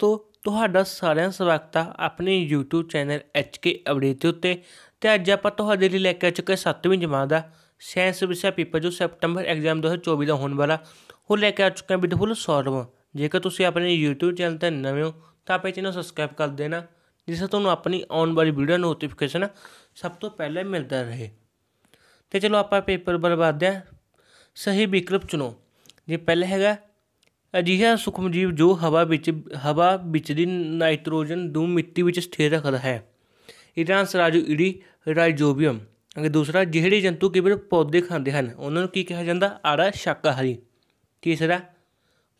ਦੋਸਤੋ ਤੁਹਾਡਾ ਸਾਰਿਆਂ ਸਵਾਗਤ ਹੈ ਆਪਣੇ YouTube ਚੈਨਲ HK ਅਪਡੇਟ ਦੇ ਉੱਤੇ ਤੇ ਅੱਜ ਆਪਾਂ ਤੁਹਾਡੇ ਲਈ ਲੈ ਕੇ ਆ ਚੁੱਕੇ 7ਵੀਂ ਜਮਾਤ ਦਾ ਸਾਇੰਸ ਵਿਸ਼ਾ ਪੇਪਰ ਜੋ ਸੈਪਟੰਬਰ ਐਗਜ਼ਾਮ 2024 ਦਾ ਹੋਣ ਵਾਲਾ ਉਹ ਲੈ ਕੇ ਆ ਚੁੱਕੇ ਹਾਂ ਬਿਲਕੁਲ ਸੌਰਵ ਜੇਕਰ ਤੁਸੀਂ ਆਪਣੇ YouTube ਚੈਨਲ ਤੇ ਨਵੇਂ ਹੋ ਤਾਂ ਆਪੇ ਚੈਨਲ ਸਬਸਕ੍ਰਾਈਬ ਕਰ ਦੇਣਾ ਜਿਸ ਤੋਂ ਤੁਹਾਨੂੰ ਆਪਣੀ ਆਉਣ ਵਾਲੀ ਵੀਡੀਓ ਨੋਟੀਫਿਕੇਸ਼ਨ ਸਭ ਤੋਂ ਪਹਿਲਾਂ ਮਿਲਦਾ ਰਹੇ ਤੇ ਚਲੋ ਆਪਾਂ ਪੇਪਰ ਬਰਬਾਦ ਆ ਸਹੀ ਵਿਕਲਪ ਚੁਣੋ ਜੇ ਪਹਿਲਾ ਹੈਗਾ ਅਜਿਹਾ ਜੀਵ ਜੋ ਹਵਾ ਵਿੱਚ ਹਵਾ ਦੀ ਨਾਈਟ੍ਰੋਜਨ ਨੂੰ ਮਿੱਟੀ ਵਿੱਚ ਸਥਿਰ ਰੱਖਦਾ ਹੈ ਇਰਾਂ ਸਰਾਜੂਇਡੀ ਰਾਈਜੋਬੀਅਮ ਅਗੇ ਦੂਸਰਾ ਜਿਹੜੇ ਜੰਤੂ ਕੇਵਲ ਪੌਦੇ ਖਾਂਦੇ ਹਨ ਉਹਨਾਂ ਨੂੰ ਕੀ ਕਿਹਾ ਜਾਂਦਾ ਆੜਾ ਸ਼ਾਕਾਹਾਰੀ ਤੀਸਰਾ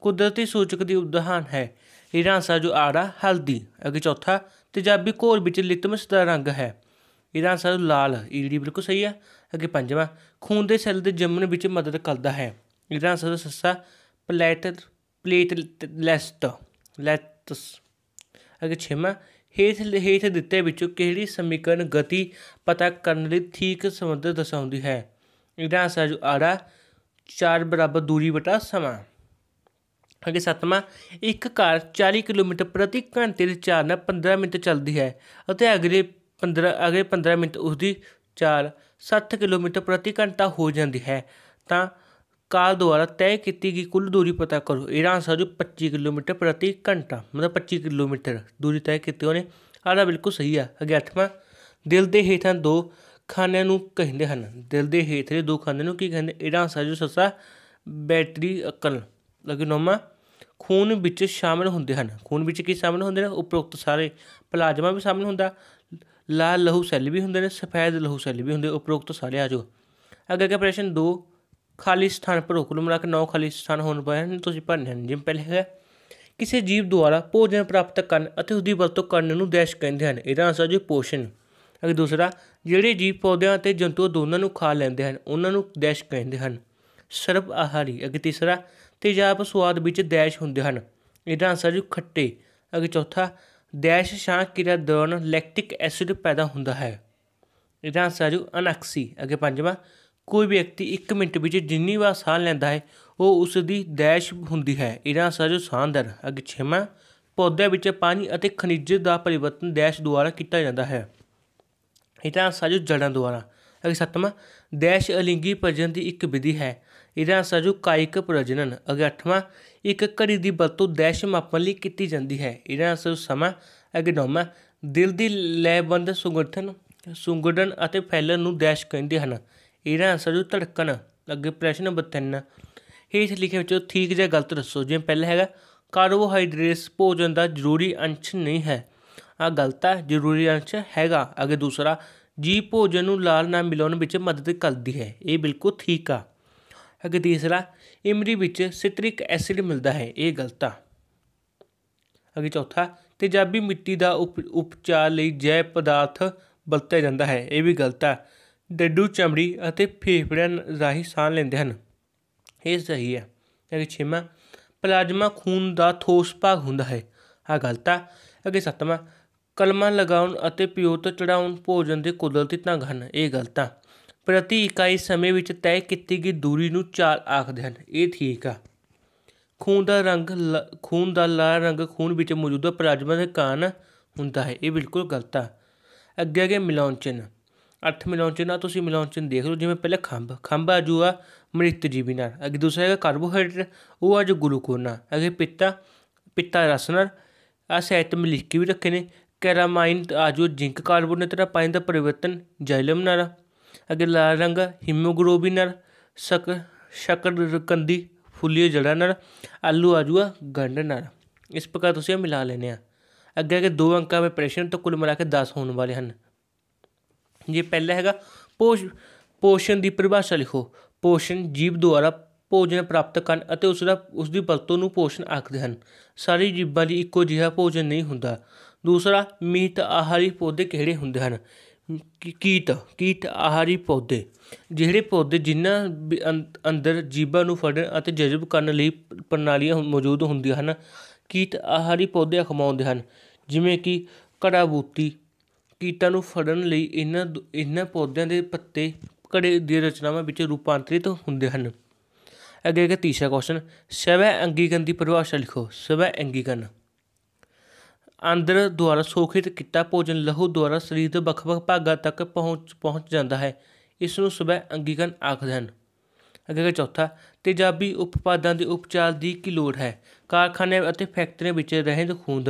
ਕੁਦਰਤੀ ਸੂਚਕ ਦੀ ਉਦਾਹਰਨ ਹੈ ਇਰਾਂ ਜੋ ਆੜਾ ਹਲਦੀ ਅਗੇ ਚੌਥਾ ਤੇਜ਼ਾਬੀ ਘੋਲ ਵਿੱਚ ਲਿਤਮਸ ਦਾ ਰੰਗ ਹੈ ਇਰਾਂ ਜੋ ਲਾਲ ਈੜੀ ਬਿਲਕੁਲ ਸਹੀ ਹੈ ਅਗੇ ਪੰਜਵਾਂ ਖੂਨ ਦੇ ਸੈੱਲ ਦੇ ਜੰਮਣ ਵਿੱਚ ਮਦਦ ਕਰਦਾ ਹੈ ਇਰਾਂ ਜੋ ਸੱਸਾ ਪਲੈਟਰ ਲੈਸਟ ਲੈਟਸ ਅਗੇ ਛੇਮਾ ਹੇਠ ਹੇਠ ਦਿੱਤੇ ਵਿੱਚੋਂ ਕਿਹੜੀ ਸਮੀਕਰਨ ਗਤੀ ਪਤਾ ਕਰਨ ਲਈ ਠੀਕ ਸੰਬੰਧ ਦਰਸਾਉਂਦੀ ਹੈ ਇਹਦਾ ਆਸਾ ਜੋ ਆੜਾ 4 ਬਰਾਬਰ ਦੂਰੀ ਵਟਾ ਸਮਾਂ ਅਗੇ ਸੱਤਵਾਂ ਇੱਕ ਕਾਰ 40 ਕਿਲੋਮੀਟਰ ਪ੍ਰਤੀ ਘੰਟੇ ਦੀ ਚਾਲ ਨਾਲ 15 ਮਿੰਟ ਚੱਲਦੀ ਹੈ ਅਤੇ ਅਗਲੇ 15 ਅਗਲੇ 15 ਮਿੰਟ ਉਸ ਦੀ ਚਾਲ 60 ਕਿਲੋਮੀਟਰ ਪ੍ਰਤੀ ਘੰਟਾ ਹੋ ਜਾਂਦੀ ਹੈ ਤਾਂ ਕਾਰ ਦੁਆਰਾ ਤੈਅ ਕੀਤੀ ਗਈ ਕੁੱਲ ਦੂਰੀ ਪਤਾ ਕਰੋ ਇਹਦਾ ਆਨਸਰ ਜੋ 25 ਕਿਲੋਮੀਟਰ ਪ੍ਰਤੀ ਘੰਟਾ ਮਤਲਬ 25 ਕਿਲੋਮੀਟਰ ਦੂਰੀ ਤੈਅ ਕੀਤੀ ਉਹਨੇ ਆਹਦਾ ਬਿਲਕੁਲ ਸਹੀ ਆ ਅਗਿਆਤਮਾ ਦਿਲ ਦੇ ਹੇਠਾਂ ਦੋ ਖਾਨਿਆਂ ਨੂੰ ਕਹਿੰਦੇ ਹਨ ਦਿਲ ਦੇ ਹੇਠਲੇ ਦੋ ਖਾਨਿਆਂ ਨੂੰ ਕੀ ਕਹਿੰਦੇ ਇਹਦਾ ਆਨਸਰ ਜੋ ਸੱਸਾ ਬੈਟਰੀ ਅਕਲ ਲਗੇ ਨੋਮਾ ਖੂਨ ਵਿੱਚ ਸ਼ਾਮਿਲ ਹੁੰਦੇ ਹਨ ਖੂਨ ਵਿੱਚ ਕੀ ਸ਼ਾਮਿਲ ਹੁੰਦੇ ਨੇ ਉਪਰੋਕਤ ਸਾਰੇ ਪਲਾਜ਼ਮਾ ਵੀ ਸ਼ਾਮਿਲ ਹੁੰਦਾ ਲਾਲ ਲਹੂ ਸੈੱਲ ਵੀ ਹੁੰਦੇ ਨੇ ਸਫੈਦ ਲਹੂ ਸੈੱਲ ਵੀ ਹੁੰਦੇ ਉਪਰੋਕਤ ਸਾਰੇ ਆ ਜੋ ਅੱਗੇ ਅੱਗੇ ਪ੍ਰਸ਼ਨ 2 ਖਾਲੀ ਸਥਾਨ ਪਰ ਹੁਕਮ ਰੱਖ ਨੌ ਖਾਲੀ ਸਥਾਨ ਹੋਣ ਪਰ ਤੁਸੀਂ ਭਰਨੇ ਹਨ ਜਿਵੇਂ ਪਹਿਲੇ ਹੈ ਕਿਸੇ ਜੀਵ ਦੁਆਰਾ ਭੋਜਨ ਪ੍ਰਾਪਤ ਕਰਨ ਅਤੇ ਉਸ ਦੀ ਵਰਤੋਂ ਕਰਨ ਨੂੰ ਦੇਸ਼ ਕਹਿੰਦੇ ਹਨ ਇਹਦਾ ਅਸਰ ਜੋ ਪੋਸ਼ਣ ਅਗੇ ਦੂਸਰਾ ਜਿਹੜੇ ਜੀਵ ਪੌਦਿਆਂ ਅਤੇ ਜੰਤੂਆਂ ਦੋਨਾਂ ਨੂੰ ਖਾ ਲੈਂਦੇ ਹਨ ਉਹਨਾਂ ਨੂੰ ਦੇਸ਼ ਕਹਿੰਦੇ ਹਨ ਸਰਬ ਆਹਾਰੀ ਅਗੇ ਤੀਸਰਾ ਤੇਜ਼ਾਬ ਸਵਾਦ ਵਿੱਚ ਦੇਸ਼ ਹੁੰਦੇ ਹਨ ਇਹਦਾ ਅਸਰ ਜੋ ਖੱਟੇ ਅਗੇ ਚੌਥਾ ਦੇਸ਼ ਸ਼ਾਂ ਕਿਰਿਆ ਦੌਰਾਨ ਲੈਕਟਿਕ ਐਸਿਡ ਪੈਦਾ ਹੁੰਦਾ ਹੈ ਇਹਦਾ ਅਸਰ ਜੋ ਅਨਕਸੀ ਅਗੇ ਪੰਜਵਾਂ ਕੋਈ ਵਿਅਕਤੀ 1 ਮਿੰਟ ਵਿੱਚ ਜਿੰਨੀ ਵਾਰ ਸਾਹ ਲੈਂਦਾ ਹੈ ਉਹ ਉਸ ਦੀ ਦੈਸ਼ ਹੁੰਦੀ ਹੈ ਇਹਨਾਂ ਸਾਜੋ ਸਾਂਦਰ ਅਗ ਛੇਮਾ ਪੌਦੇ ਵਿੱਚ ਪਾਣੀ ਅਤੇ ਖਣਿਜ ਦਾ ਪਰਿਵਰਤਨ ਦੈਸ਼ ਦੁਆਰਾ ਕੀਤਾ ਜਾਂਦਾ ਹੈ ਇਹਦਾ ਸਾਜੋ ਜੜਾਂ ਦੁਆਰਾ ਅਗ ਸੱਤਵਾਂ ਦੈਸ਼ ਅਲਿੰਗੀ ਪ੍ਰਜਨਨ ਦੀ ਇੱਕ ਵਿਧੀ ਹੈ ਇਹਦਾ ਸਾਜੋ ਕਾਇਕ ਪ੍ਰਜਨਨ ਅਗ ਅੱਠਵਾਂ ਇੱਕ ਘੜੀ ਦੀ ਵਰਤੋਂ ਦੈਸ਼ ਮਾਪਣ ਲਈ ਕੀਤੀ ਜਾਂਦੀ ਹੈ ਇਹਨਾਂ ਸਾਜੋ ਸਮਾਂ ਅਗ ਨੌਵਾਂ ਦਿਲ ਦੀ ਲੈਬੰਦ ਸੁਗਠਨ ਸੁਗੜਨ ਅਤੇ ਫੈਲਣ ਨੂੰ ਦੈਸ਼ ਕਹਿੰਦੇ ਹਨ ਇਹਦਾ ਆਨਸਰ ਜੋ ਧੜਕਣ ਅੱਗੇ ਪ੍ਰਸ਼ਨ ਨੰਬਰ 3 ਹੇਠ ਲਿਖੇ ਵਿੱਚੋਂ ਠੀਕ ਜਾਂ ਗਲਤ ਦੱਸੋ ਜਿਵੇਂ ਪਹਿਲਾ ਹੈਗਾ ਕਾਰਬੋਹਾਈਡਰੇਟਸ ਭੋਜਨ ਦਾ ਜ਼ਰੂਰੀ ਅੰਸ਼ ਨਹੀਂ ਹੈ ਆ ਗਲਤ ਹੈ ਜ਼ਰੂਰੀ ਅੰਸ਼ ਹੈਗਾ ਅੱਗੇ ਦੂਸਰਾ ਜੀ ਭੋਜਨ ਨੂੰ ਲਾਲ ਨਾ ਮਿਲਾਉਣ ਵਿੱਚ ਮਦਦ ਕਰਦੀ ਹੈ ਇਹ ਬਿਲਕੁਲ ਠੀਕ ਆ ਅੱਗੇ ਤੀਸਰਾ ਇਮਰੀ ਵਿੱਚ ਸਿਟ੍ਰਿਕ ਐਸਿਡ ਮਿਲਦਾ ਹੈ ਇਹ ਗਲਤ ਆ ਅੱਗੇ ਚੌਥਾ ਤੇਜ਼ਾਬੀ ਮਿੱਟੀ ਦਾ ਉਪਚਾਰ ਲਈ ਜੈ ਪਦਾਰਥ ਵਰਤਿਆ ਜਾਂਦਾ ਹੈ ਇਹ ਵੀ ਗਲਤ ਆ ਡੱਡੂ ਚਮੜੀ ਅਤੇ ਫੇਫੜਿਆਂ ਰਾਹੀਂ ਸਾਹ ਲੈਂਦੇ ਹਨ ਇਹ ਸਹੀ ਹੈ ਅਗੇ ਛੇਵਾਂ ਪਲਾਜ਼ਮਾ ਖੂਨ ਦਾ ਥੋਸ ਭਾਗ ਹੁੰਦਾ ਹੈ ਆ ਗਲਤ ਹੈ ਅਗੇ ਸੱਤਵਾਂ ਕਲਮਾ ਲਗਾਉਣ ਅਤੇ ਪਿਓਤ ਚੜਾਉਣ ਭੋਜਨ ਦੇ ਕੁਦਰਤੀ ਤੰਗ ਹਨ ਇਹ ਗਲਤ ਹੈ ਪ੍ਰਤੀ ਇਕਾਈ ਸਮੇਂ ਵਿੱਚ ਤੈਅ ਕੀਤੀ ਗਈ ਦੂਰੀ ਨੂੰ ਚਾਲ ਆਖਦੇ ਹਨ ਇਹ ਠੀਕ ਆ ਖੂਨ ਦਾ ਰੰਗ ਖੂਨ ਦਾ ਲਾਲ ਰੰਗ ਖੂਨ ਵਿੱਚ ਮੌਜੂਦ ਪਲਾਜ਼ਮਾ ਦੇ ਕਾਰਨ ਹੁੰਦਾ ਹੈ ਇਹ ਬਿਲਕੁਲ ਗਲਤ ਆ ਅੱਗੇ ਅੱਗੇ ਮਿਲਾਉਣ ਚਿੰਨ੍ਹ ਅੱਠ ਮਿਲਾਉਂਚ ਨਾਲ ਤੁਸੀਂ ਮਿਲਾਂਚਨ ਦੇਖ ਲਓ ਜਿਵੇਂ ਪਹਿਲੇ ਖੰਭ ਖੰਭ ਆ ਜੂਗਾ ਮ੍ਰਿਤ ਜੀਵੀ ਨਾਲ ਅੱਗੇ ਦੂਸਰਾ ਹੈਗਾ ਕਾਰਬੋਹਾਈਡਰੇਟ ਉਹ ਆ ਜੂ ਗਲੂਕੋਨ ਨਾਲ ਅੱਗੇ ਪਿੱਤਾ ਪਿੱਤਾ ਰਸ ਨਾਲ ਆ ਸਹਿਤ ਮਲਿਕੀ ਵੀ ਰੱਖੇ ਨੇ ਕੈਰਾਮਾਈਨ ਆ ਜੂ ਜ਼ਿੰਕ ਕਾਰਬੋਨੇਟ ਦਾ ਪਾਣੀ ਦਾ ਪਰਿਵਰਤਨ ਜਾਇਲਮ ਨਾਲ ਅਗੇ ਲਾਲ ਰੰਗ ਹੀਮੋਗਲੋਬਿਨ ਨਾਲ ਸ਼ਕ ਸ਼ਕਰ ਕੰਦੀ ਫੁੱਲੀ ਜੜਾ ਨਾਲ ਆਲੂ ਆ ਜੂਗਾ ਗੰਢ ਨਾਲ ਇਸ ਪ੍ਰਕਾਰ ਤੁਸੀਂ ਮਿਲਾ ਲੈਣੇ ਆ ਅੱਗੇ ਅੱਗੇ ਦੋ ਅੰਕਾਂ ਵਿੱਚ ਪ੍ਰੈਸ਼ਰ ਤੋਂ ਕੁੱਲ ਮਿਲਾ ਕੇ 10 ਹੋਣ ਵਾਲੇ ਹਨ ਜੇ ਪਹਿਲਾ ਹੈਗਾ ਪੋਸ਼ਣ ਦੀ ਪਰਿਭਾਸ਼ਾ ਲਿਖੋ ਪੋਸ਼ਣ ਜੀਵ ਦੁਆਰਾ ਭੋਜਨ ਪ੍ਰਾਪਤ ਕਰਨ ਅਤੇ ਉਸ ਦਾ ਉਸ ਦੀ ਵਰਤੋਂ ਨੂੰ ਪੋਸ਼ਣ ਆਖਦੇ ਹਨ ਸਾਰੀ ਜੀਵਾਂ ਲਈ ਇੱਕੋ ਜਿਹਾ ਭੋਜਨ ਨਹੀਂ ਹੁੰਦਾ ਦੂਸਰਾ ਮੀਤ ਆਹਾਰੀ ਪੌਦੇ ਕਿਹੜੇ ਹੁੰਦੇ ਹਨ ਕੀਟ ਕੀਟ ਆਹਾਰੀ ਪੌਦੇ ਜਿਹੜੇ ਪੌਦੇ ਜਿਨ੍ਹਾਂ ਅੰਦਰ ਜੀਵਾਂ ਨੂੰ ਫੜਨ ਅਤੇ ਜਜ਼ਬ ਕਰਨ ਲਈ ਪ੍ਰਣਾਲੀਆਂ ਮੌਜੂਦ ਹੁੰਦੀਆਂ ਹਨ ਕੀਟ ਆਹਾਰੀ ਪੌਦੇ ਖਮਾਉਂਦੇ ਹਨ ਜਿਵੇਂ ਕਿ ਕੜਾਬੂਤੀ ਕੀਟਾਂ ਨੂੰ ਫੜਨ ਲਈ ਇਹਨਾਂ ਇਹਨਾਂ ਪੌਦਿਆਂ ਦੇ ਪੱਤੇ ਘੜੇ ਦੀ ਰਚਨਾਵਾਂ ਵਿੱਚ ਰੂਪਾਂਤਰਿਤ ਹੁੰਦੇ ਹਨ ਅੱਗੇ ਹੈਗਾ ਤੀਸਰਾ ਕੁਐਸਚਨ ਸਵੈ ਅੰਗੀਕਰਨ ਦੀ ਪਰਿਭਾਸ਼ਾ ਲਿਖੋ ਸਵੈ ਅੰਗੀਕਰਨ ਅੰਦਰ ਦੁਆਰਾ ਸੋਖਿਤ ਕੀਤਾ ਭੋਜਨ ਲਹੂ ਦੁਆਰਾ ਸਰੀਰ ਦੇ ਵੱਖ-ਵੱਖ ਭਾਗਾਂ ਤੱਕ ਪਹੁੰਚ ਪਹੁੰਚ ਜਾਂਦਾ ਹੈ ਇਸ ਨੂੰ ਸਵੈ ਅੰਗੀਕਰਨ ਆਖਦੇ ਹਨ ਅੱਗੇ ਹੈ ਚੌਥਾ ਤੇਜ਼ਾਬੀ ਉਪਪਾਦਾਂ ਦੇ ਉਪਚਾਰ ਦੀ ਕੀ ਲੋੜ ਹੈ ਕਾਰਖਾਨੇ ਅਤੇ ਫੈਕਟਰੀਆਂ ਵਿੱਚ ਰਹਿੰਦ ਖੂੰਦ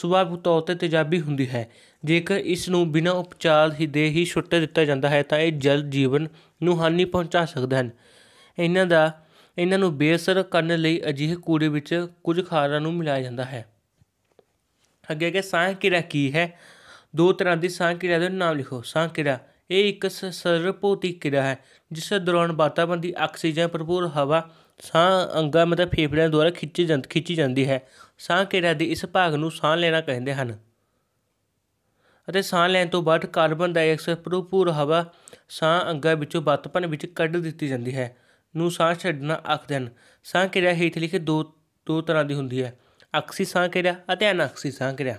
ਸੁਭਾਵਿਕ ਤੌਰ ਤੇ ਤੇਜ਼ਾਬੀ ਹੁੰਦੀ ਹੈ ਜੇਕਰ ਇਸ ਨੂੰ ਬਿਨਾਂ ਉਪਚਾਰ ਹੀ ਦੇ ਹੀ ਛੁੱਟ ਦਿੱਤਾ ਜਾਂਦਾ ਹੈ ਤਾਂ ਇਹ ਜਲ ਜੀਵਨ ਨੂੰ ਹਾਨੀ ਪਹੁੰਚਾ ਸਕਦੇ ਹਨ ਇਹਨਾਂ ਦਾ ਇਹਨਾਂ ਨੂੰ ਬੇਅਸਰ ਕਰਨ ਲਈ ਅਜਿਹੇ ਕੂੜੇ ਵਿੱਚ ਕੁਝ ਖਾਰਾਂ ਨੂੰ ਮਿਲਾਇਆ ਜਾਂਦਾ ਹੈ ਅੱਗੇ ਅੱਗੇ ਸਾਹ ਕਿਰਿਆ ਕੀ ਹੈ ਦੋ ਤਰ੍ਹਾਂ ਦੀ ਸਾਹ ਕਿਰਿਆ ਦੇ ਨਾਮ ਲਿਖੋ ਸਾਹ ਕਿਰਿਆ ਇਹ ਇੱਕ ਸਰਪੋਤੀ ਕਿਰਿਆ ਹੈ ਜਿਸ ਦੌਰਾਨ ਵਾਤਾਵਰਣ ਦੀ ਆਕਸੀਜਨ ਭਰਪੂਰ ਹਵਾ ਸਾਹ ਅੰਗਾਂ ਮਤਲਬ ਫੇਫੜਿਆਂ ਦੁਆਰਾ ਖਿੱਚੀ ਜਾਂਦੀ ਖਿੱਚੀ ਜਾਂਦੀ ਹੈ ਸਾਹ ਕਿਰਿਆ ਦੇ ਇਸ ਭਾਗ ਨੂੰ ਸਾਹ ਲੈਣਾ ਕਹਿੰਦੇ ਹਨ ਅਤੇ ਸਾਹ ਲੈਣ ਤੋਂ ਬਾਅਦ ਕਾਰਬਨ ਡਾਈਆਕਸਾਈਡ ਭਰਪੂਰ ਹਵਾ ਸਾਹ ਅੰਗਾਂ ਵਿੱਚੋਂ ਬਤਪਨ ਵਿੱਚ ਕੱਢ ਦਿੱਤੀ ਜਾਂਦੀ ਹੈ ਨੂੰ ਸਾਹ ਛੱਡਣਾ ਆਖਦੇ ਹਨ ਸਾਹ ਕਿਰਿਆ ਹੇਠ ਲਿਖੇ ਦੋ ਦੋ ਤਰ੍ਹਾਂ ਦੀ ਹੁੰਦੀ ਹੈ ਆਕਸੀ ਸਾਹ ਕਿਰਿਆ ਅਤੇ ਅਨਾਕਸੀ ਸਾਹ ਕਿਰਿਆ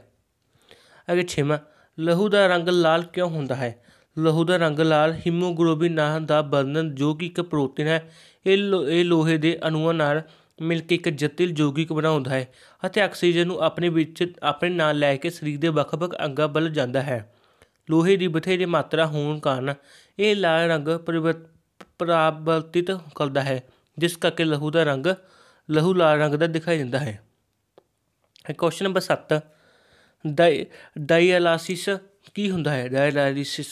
ਅਗੇ ਛੇਮਾ ਲਹੂ ਦਾ ਰੰਗ ਲਾਲ ਕਿਉਂ ਹੁੰਦਾ ਹੈ ਲਹੂ ਦਾ ਰੰਗ ਲਾਲ ਹੀਮੋਗਲੋਬਿਨ ਨਾਂ ਦਾ ਵਰਣਨ ਜੋ ਕਿ ਇੱਕ ਪ੍ਰੋਟੀਨ ਹੈ ਇਹ ਲੋ ਇਹ ਲੋਹੇ ਦੇ ਅਣੂਆਂ ਨਾਲ ਮਿਲ ਕੇ ਇੱਕ ਜਟਿਲ ਯੋਗਿਕ ਬਣਾਉਂਦਾ ਹੈ ਅਤੇ ਆਕਸੀਜਨ ਨੂੰ ਆਪਣੇ ਵਿੱਚ ਆਪਣੇ ਨਾਲ ਲੈ ਕੇ ਸਰੀਰ ਦੇ ਵੱਖ-ਵੱਖ ਅੰਗਾਂ ਵੱਲ ਜਾਂਦਾ ਹੈ ਲੋਹੇ ਦੀ ਬਥੇਰੀ ਮਾਤਰਾ ਹੋਣ ਕਾਰਨ ਇਹ ਲਾਲ ਰੰਗ ਪ੍ਰਾਪਤਿਤ ਕਰਦਾ ਹੈ ਜਿਸ ਕਰਕੇ ਲਹੂ ਦਾ ਰੰਗ ਲਹੂ ਲਾਲ ਰੰਗ ਦਾ ਦਿਖਾਈ ਦਿੰਦਾ ਹੈ ਕੁਐਸਚਨ ਨੰਬਰ 7 ਡਾਇਲਾਸਿਸ ਕੀ ਹੁੰਦਾ ਹੈ ਡਾਇਲਾਈਸਿਸ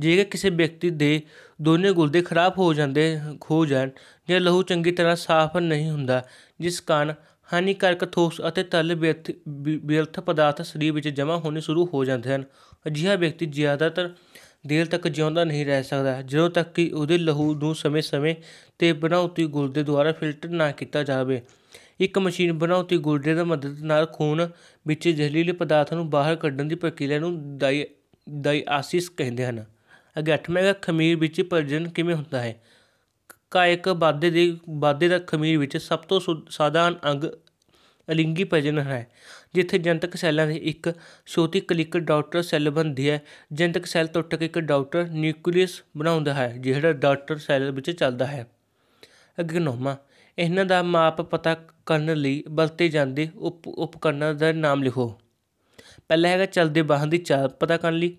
ਜੇਕਰ ਕਿਸੇ ਵਿਅਕਤੀ ਦੇ ਦੋਨੇ ਗੁਰਦੇ ਖਰਾਬ ਹੋ ਜਾਂਦੇ ਖੋ ਜਾਣ ਜਾਂ ਲਹੂ ਚੰਗੀ ਤਰ੍ਹਾਂ ਸਾਫ਼ ਨਹੀਂ ਹੁੰਦਾ ਜਿਸ ਕਾਰਨ ਹਾਨੀਕਾਰਕ ਥੋਸ ਅਤੇ ਤਲ ਵਿਅਰਥ ਪਦਾਰਥ ਸਰੀਰ ਵਿੱਚ ਜਮ੍ਹਾਂ ਹੋਣੇ ਸ਼ੁਰੂ ਹੋ ਜਾਂਦੇ ਹਨ ਅਜਿਹਾ ਵਿਅਕਤੀ ਜ਼ਿਆਦਾਤਰ ਦੇਰ ਤੱਕ ਜਿਉਂਦਾ ਨਹੀਂ ਰਹਿ ਸਕਦਾ ਜਦੋਂ ਤੱਕ ਕਿ ਉਹਦੇ ਲਹੂ ਨੂੰ ਸਮੇਂ-ਸਮੇਂ ਤੇ ਬਣਾਉਤੀ ਗੁਰਦੇ ਦੁਆਰਾ ਫਿਲਟਰ ਨਾ ਕੀਤਾ ਜਾਵੇ ਇੱਕ ਮਸ਼ੀਨ ਬਣਾਉਤੀ ਗੁਰਦੇ ਦੀ ਮਦਦ ਨਾਲ ਖੂਨ ਵਿੱਚ ਜ਼ਹਿਰੀਲੇ ਪਦਾਰਥ ਨੂੰ ਬਾਹਰ ਕੱਢਣ ਦੀ ਪ੍ਰਕਿਰਿਆ ਨੂੰ ਦਇਆਸਿਸ ਕਹਿੰਦੇ ਹਨ ਅਗੈਠਮੈ ਖਮੀਰ ਵਿੱਚ ਪ੍ਰਜਨਨ ਕਿਵੇਂ ਹੁੰਦਾ ਹੈ ਕਾਇਕ ਬਾਦੇ ਦੇ ਬਾਦੇ ਦਾ ਖਮੀਰ ਵਿੱਚ ਸਭ ਤੋਂ ਸਾਧਾਰਨ ਅੰਗ ਅਲਿੰਗੀ ਪ੍ਰਜਨਨ ਹੈ ਜਿੱਥੇ ਜਨਤਕ ਸੈੱਲਾਂ ਦੀ ਇੱਕ ਛੋਟੀ ਕਲਿਕ ਡਾਕਟਰ ਸੈੱਲ ਬਣਦੀ ਹੈ ਜਨਤਕ ਸੈੱਲ ਤੋਂ ਕੇ ਇੱਕ ਡਾਕਟਰ ਨਿਊਕਲੀਅਸ ਬਣਾਉਂਦਾ ਹੈ ਜਿਹੜਾ ਡਾਕਟਰ ਸੈੱਲ ਵਿੱਚ ਚੱਲਦਾ ਹੈ ਅਗਨੋਮਾ ਇਹਨਾਂ ਦਾ ਮਾਪ ਪਤਾ ਕਰਨ ਲਈ ਵਰਤੇ ਜਾਂਦੇ ਉਪਕਰਨਾਂ ਦਾ ਨਾਮ ਲਿਖੋ ਪਹਿਲਾ ਹੈਗਾ ਚਲਦੇ ਵਾਹਨ ਦੀ ਚਾਲ ਪਤਾ ਕਰਨ ਲਈ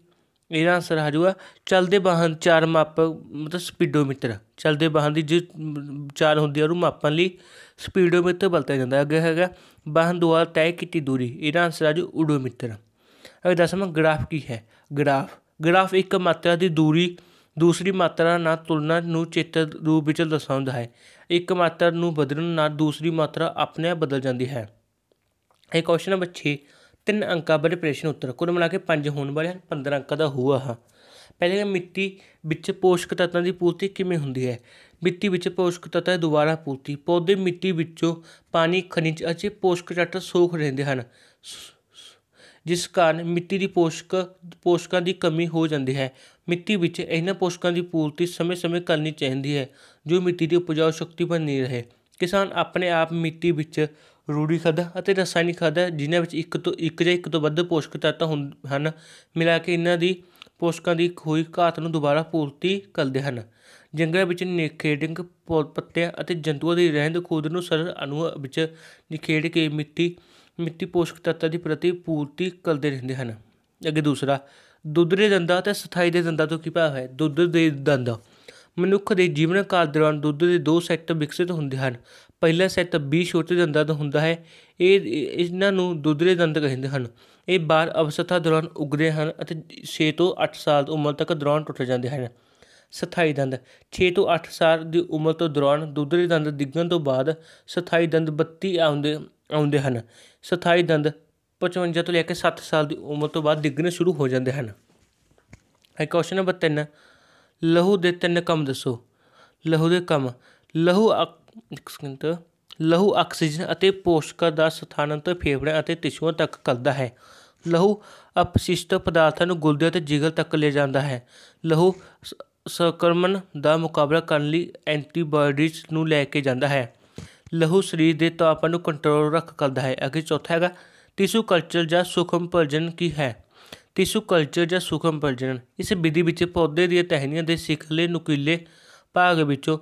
ਇਹਦਾ ਆਨਸਰ ਆ ਜਾਊਗਾ ਚਲਦੇ ਵਾਹਨ ਚਾਰ ਮਾਪ ਮਤਲਬ ਸਪੀਡੋਮੀਟਰ ਚਲਦੇ ਵਾਹਨ ਦੀ ਜੋ ਚਾਲ ਹੁੰਦੀ ਹੈ ਉਹਨੂੰ ਮਾਪਣ ਲਈ ਸਪੀਡੋਮੀਟਰ ਵਰਤਿਆ ਜਾਂਦਾ ਅੱਗੇ ਹੈਗਾ ਵਾਹਨ ਦੁਆਰਾ ਤੈਅ ਕੀਤੀ ਦੂਰੀ ਇਹਦਾ ਆਨਸਰ ਆ ਜਾਊ ਉਡੋਮੀਟਰ ਅਗੇ ਦਸਵਾਂ ਗ੍ਰਾਫ ਕੀ ਹੈ ਗ੍ਰਾਫ ਗ੍ਰਾਫ ਇੱਕ ਮਾਤਰਾ ਦੀ ਦੂਰੀ ਦੂਸਰੀ ਮਾਤਰਾ ਨਾਲ ਤੁਲਨਾ ਨੂੰ ਚਿੱਤਰ ਰੂਪ ਵਿੱਚ ਦਰਸਾਉਂਦਾ ਹੈ ਇੱਕ ਮਾਤਰਾ ਨੂੰ ਬਦਲਣ ਨਾਲ ਦੂਸਰੀ ਮਾਤਰਾ ਆਪਣੇ ਆਪ ਬਦਲ ਜਾਂਦੀ ਹੈ ਇਹ ਕੁਐਸਚਨ ਨੰਬਰ 6 ਤਿੰਨ ਅੰਕਾਂ ਵਾਲੇ ਪ੍ਰਸ਼ਨ ਉੱਤਰ ਕੁੱਲ ਮਿਲਾ ਕੇ ਪੰਜ ਹੋਣ ਵਾਲੇ ਹਨ 15 ਅੰਕਾਂ ਦਾ ਹੋਆ ਹਾਂ ਪਹਿਲੇ ਮਿੱਟੀ ਵਿੱਚ ਪੋਸ਼ਕ ਤੱਤਾਂ ਦੀ ਪੂਰਤੀ ਕਿਵੇਂ ਹੁੰਦੀ ਹੈ ਮਿੱਟੀ ਵਿੱਚ ਪੋਸ਼ਕ ਤੱਤਾਂ ਦੀ ਦੁਬਾਰਾ ਪੂਰਤੀ ਪੌਦੇ ਮਿੱਟੀ ਵਿੱਚੋਂ ਪਾਣੀ ਖਣਿਜ ਅਤੇ ਪੋਸ਼ਕ ਤੱਤ ਸੋਖ ਰਹਿੰਦੇ ਹਨ ਜਿਸ ਕਾਰਨ ਮਿੱਟੀ ਦੀ ਪੋਸ਼ਕ ਪੋਸ਼ਕਾਂ ਦੀ ਕਮੀ ਹੋ ਜਾਂਦੀ ਹੈ ਮਿੱਟੀ ਵਿੱਚ ਇਹਨਾਂ ਪੋਸ਼ਕਾਂ ਦੀ ਪੂਰਤੀ ਸਮੇਂ-ਸਮੇਂ ਕਰਨੀ ਚਾਹੀਦੀ ਹੈ ਜੋ ਮਿੱਟੀ ਦੀ ਉਪਜਾਊ ਸ਼ਕਤੀ ਬਣੀ ਰਹੇ ਕਿਸਾਨ ਆਪਣੇ ਆਪ ਮਿੱਟੀ ਵਿੱਚ ਰੂੜੀ ਖਾਦ ਅਤੇ ਰਸਾਇਣਿਕ ਖਾਦ ਹੈ ਜਿਨ੍ਹਾਂ ਵਿੱਚ ਇੱਕ ਤੋਂ ਇੱਕ ਜਾਂ ਇੱਕ ਤੋਂ ਵੱਧ ਪੋਸ਼ਕ ਤੱਤ ਹਨ ਮਿਲਾ ਕੇ ਇਹਨਾਂ ਦੀ ਪੋਸ਼ਕਾਂ ਦੀ ਖੋਈ ਘਾਤ ਨੂੰ ਦੁਬਾਰਾ ਪੂਰਤੀ ਕਰਦੇ ਹਨ ਜੰਗਲ ਵਿੱਚ ਨਿਖੇੜਿੰਗ ਪੱਤਿਆਂ ਅਤੇ ਜੰਤੂਆਂ ਦੀ ਰਹਿੰਦ ਖੂਦ ਨੂੰ ਸਰਲ ਅਣੂ ਵਿੱਚ ਨਿਖੇੜ ਕੇ ਮਿੱਟੀ ਮਿੱਟੀ ਪੋਸ਼ਕ ਤੱਤਾਂ ਦੀ ਪ੍ਰਤੀ ਪੂਰਤੀ ਕਰਦੇ ਰਹਿੰਦੇ ਹਨ ਅੱਗੇ ਦੂਸਰਾ ਦੁੱਧ ਦੇ ਦੰਦਾਂ ਤੇ ਸਥਾਈ ਦੇ ਦੰਦਾਂ ਤੋਂ ਕੀ ਭਾਵ ਹੈ ਦੁੱਧ ਦੇ ਦੰਦ ਮਨੁੱਖ ਦੇ ਜੀਵਨ ਕਾਲ ਦੌਰਾਨ ਦੁੱਧ ਦੇ ਦੋ ਸੈਕਟਰ ਵਿਕਸਿਤ ਹੁੰਦੇ ਹਨ ਪਹਿਲਾ ਸੈਤੱਬੀ ਛੋਟੇ ਦੰਦਾਂ ਦਾ ਹੁੰਦਾ ਹੈ ਇਹ ਇਹਨਾਂ ਨੂੰ ਦੁੱਧਰੇ ਦੰਦ ਕਹਿੰਦੇ ਹਨ ਇਹ ਬਾਲ ਅਵਸਥਾ ਦੌਰਾਨ ਉੱਗਦੇ ਹਨ ਅਤੇ 6 ਤੋਂ 8 ਸਾਲ ਦੀ ਉਮਰ ਤੱਕ ਦੌਰਾਨ ਟੁੱਟ ਜਾਂਦੇ ਹਨ ਸਥਾਈ ਦੰਦ 6 ਤੋਂ 8 ਸਾਲ ਦੀ ਉਮਰ ਤੋਂ ਦੌਰਾਨ ਦੁੱਧਰੇ ਦੰਦ ਡਿੱਗਣ ਤੋਂ ਬਾਅਦ ਸਥਾਈ ਦੰਦ 32 ਆਉਂਦੇ ਆਉਂਦੇ ਹਨ ਸਥਾਈ ਦੰਦ 55 ਤੋਂ ਲੈ ਕੇ 7 ਸਾਲ ਦੀ ਉਮਰ ਤੋਂ ਬਾਅਦ ਡਿੱਗਣੇ ਸ਼ੁਰੂ ਹੋ ਜਾਂਦੇ ਹਨ ਹੈ ਕੁਐਸਚਨ ਨੰਬਰ 3 ਲਹੂ ਦੇ ਤਿੰਨ ਕੰਮ ਦੱਸੋ ਲਹੂ ਦੇ ਕੰਮ ਲਹੂ ਇੱਕ ਸਕਿੰਟ ਲਹੂ ਆਕਸੀਜਨ ਅਤੇ ਪੋਸ਼ਕਾਂ ਦਾ ਸਥਾਨਾਂਤਰ ਫੇਫੜਿਆਂ ਅਤੇ ਟਿਸ਼ੂਆਂ ਤੱਕ ਕਰਦਾ ਹੈ ਲਹੂ ਅਪਸ਼ਿਸ਼ਟ ਪਦਾਰਥਾਂ ਨੂੰ ਗੁਰਦੇ ਅਤੇ ਜਿਗਰ ਤੱਕ ਲੈ ਜਾਂਦਾ ਹੈ ਲਹੂ ਸੰਕਰਮਣ ਦਾ ਮੁਕਾਬਲਾ ਕਰਨ ਲਈ ਐਂਟੀਬਾਡੀਜ਼ ਨੂੰ ਲੈ ਕੇ ਜਾਂਦਾ ਹੈ ਲਹੂ ਸਰੀਰ ਦੇ ਤਾਪਮਾਨ ਨੂੰ ਕੰਟਰੋਲ ਰੱਖ ਕਰਦਾ ਹੈ ਅਗੇ ਚੌਥਾ ਹੈਗਾ ਟਿਸ਼ੂ ਕਲਚਰ ਜਾਂ ਸੂਖਮ ਪਰਜਨ ਕੀ ਹੈ ਟਿਸ਼ੂ ਕਲਚਰ ਜਾਂ ਸੂਖਮ ਪਰਜਨ ਇਸ ਵਿਧੀ ਵਿੱਚ ਪੌਦੇ ਦੀਆਂ ਟਹਿਣੀਆਂ ਦੇ ਸਿਖਲੇ ਨੁਕੀਲੇ ਭਾਗ ਵਿੱਚੋਂ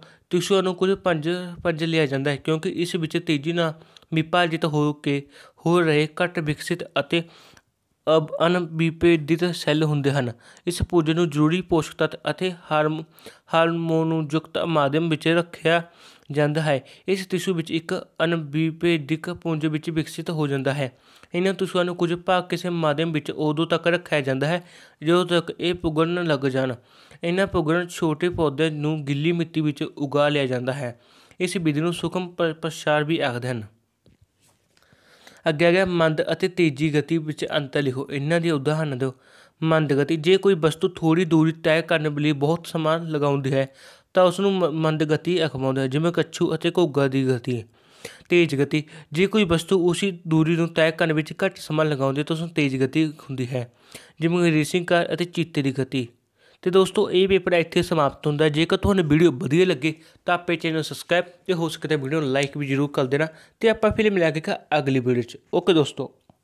ਨੂੰ ਕੁਝ ਪੰਜ ਪੰਜ ਲਿਆ ਜਾਂਦਾ ਹੈ ਕਿਉਂਕਿ ਇਸ ਵਿੱਚ ਤੇਜ਼ੀ ਨਾਲ ਵਿਭਾਜਿਤ ਹੋ ਕੇ ਹੋ ਰਹੇ ਘੱਟ ਵਿਕਸਿਤ ਅਤੇ ਅਬ ਅਨਵਿਪੇਦਿਤ ਸੈੱਲ ਹੁੰਦੇ ਹਨ ਇਸ ਪੂਜੇ ਨੂੰ ਜ਼ਰੂਰੀ ਪੋਸ਼ਕ ਤੱਤ ਅਤੇ ਹਾਰਮੋਨ ਯੁਕਤ ਮਾਧਿਅਮ ਵਿੱਚ ਰੱਖਿਆ ਜਾਂਦਾ ਹੈ ਇਸ ਟਿਸ਼ੂ ਵਿੱਚ ਇੱਕ ਅਨਬੀਪੇਦਿਕ ਪੁੰਜ ਵਿੱਚ ਵਿਕਸਿਤ ਹੋ ਜਾਂਦਾ ਹੈ ਇਹਨਾਂ ਟਿਸ਼ੂਆਂ ਨੂੰ ਕੁਝ ਭਾਗ ਕਿਸੇ ਮਾਧਿਅਮ ਵਿੱਚ ਉਦੋਂ ਤੱਕ ਰੱਖਿਆ ਜਾਂਦਾ ਹੈ ਜਦੋਂ ਤੱਕ ਇਹ ਪੁਗਣ ਲੱਗ ਜਾਣ ਇਹਨਾਂ ਪੁਗਣ ਛੋਟੇ ਪੌਦੇ ਨੂੰ ਗਿੱਲੀ ਮਿੱਟੀ ਵਿੱਚ ਉਗਾ ਲਿਆ ਜਾਂਦਾ ਹੈ ਇਸ ਵਿਧੀ ਨੂੰ ਸੁਖਮ ਪ੍ਰਸਾਰ ਵੀ ਆਖਦੇ ਹਨ ਅੱਗੇ ਆ ਮੰਦ ਅਤੇ ਤੇਜ਼ੀ ਗਤੀ ਵਿੱਚ ਅੰਤਰ ਲਿਖੋ ਇਹਨਾਂ ਦੀ ਉਦਾਹਰਨ ਦਿਓ ਮੰਦ ਗਤੀ ਜੇ ਕੋਈ ਵਸਤੂ ਥੋੜੀ ਦੂਰੀ ਤੈਅ ਕਰਨ ਲਈ ਬਹੁਤ ਸਮਾਂ ਲਗਾਉਂਦੀ ਹੈ ਤਾਂ ਉਸ ਨੂੰ ਮੰਦ ਗਤੀ ਅਖਵਾਉਂਦਾ ਜਿਵੇਂ ਕੱਛੂ ਅਤੇ ਘੋਗਾ ਦੀ ਗਤੀ ਤੇਜ਼ ਗਤੀ ਜੇ ਕੋਈ ਵਸਤੂ ਉਸੇ ਦੂਰੀ ਨੂੰ ਤੈਅ ਕਰਨ ਵਿੱਚ ਘੱਟ ਸਮਾਂ ਲਗਾਉਂਦੀ ਤਾਂ ਉਸ ਨੂੰ ਤੇਜ਼ ਗਤੀ ਹੁੰਦੀ ਹੈ ਜਿਵੇਂ ਰੇਸਿੰਗ ਕਾਰ ਅਤੇ ਚੀਤੇ ਦੀ ਗਤੀ ਤੇ ਦੋਸਤੋ ਇਹ ਪੇਪਰ ਇੱਥੇ ਸਮਾਪਤ ਹੁੰਦਾ ਜੇਕਰ ਤੁਹਾਨੂੰ ਵੀਡੀਓ ਵਧੀਆ ਲੱਗੇ ਤਾਂ ਆਪੇ ਚੈਨਲ ਸਬਸਕ੍ਰਾਈਬ ਤੇ ਹੋ ਸਕੇ ਤਾਂ ਵੀਡੀਓ ਨੂੰ ਲਾਈਕ ਵੀ ਜ਼ਰੂਰ ਕਰ ਦੇਣਾ ਤੇ ਆਪਾਂ ਫਿਰ ਮਿਲਾਂਗੇ ਅਗਲੀ ਵੀਡੀਓ 'ਚ ਓਕੇ ਦੋਸਤੋ